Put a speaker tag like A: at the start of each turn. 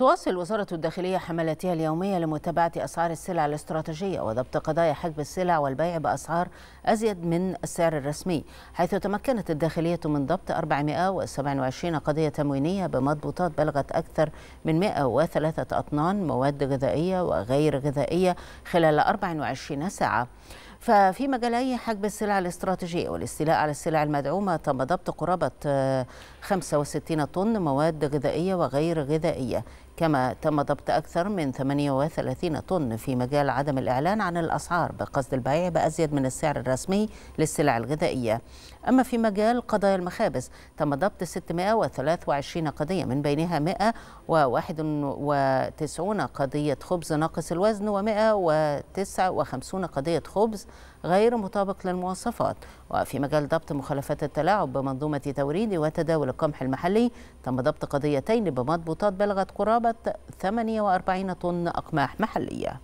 A: تواصل وزارة الداخلية حملاتها اليومية لمتابعة أسعار السلع الاستراتيجية وضبط قضايا حجب السلع والبيع بأسعار أزيد من السعر الرسمي حيث تمكنت الداخلية من ضبط 427 قضية تموينية بمضبوطات بلغت أكثر من 103 أطنان مواد غذائية وغير غذائية خلال 24 ساعة ففي مجالي حجب السلع الاستراتيجية والاستيلاء على السلع المدعومة تم ضبط قرابة 65 طن مواد غذائية وغير غذائية كما تم ضبط أكثر من 38 طن في مجال عدم الإعلان عن الأسعار بقصد البيع بأزيد من السعر الرسمي للسلع الغذائية أما في مجال قضايا المخابز تم ضبط 623 قضية من بينها 191 قضية خبز ناقص الوزن و159 قضية خبز غير مطابق للمواصفات وفي مجال ضبط مخالفات التلاعب بمنظومة توريد وتداول القمح المحلي تم ضبط قضيتين بمضبوطات بلغت قرابة بقيمة 48 طن أقماح محلية